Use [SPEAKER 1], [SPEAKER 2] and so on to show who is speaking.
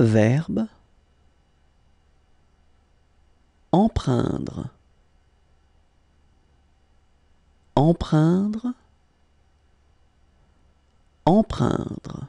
[SPEAKER 1] Verbe
[SPEAKER 2] empreindre empreindre empreindre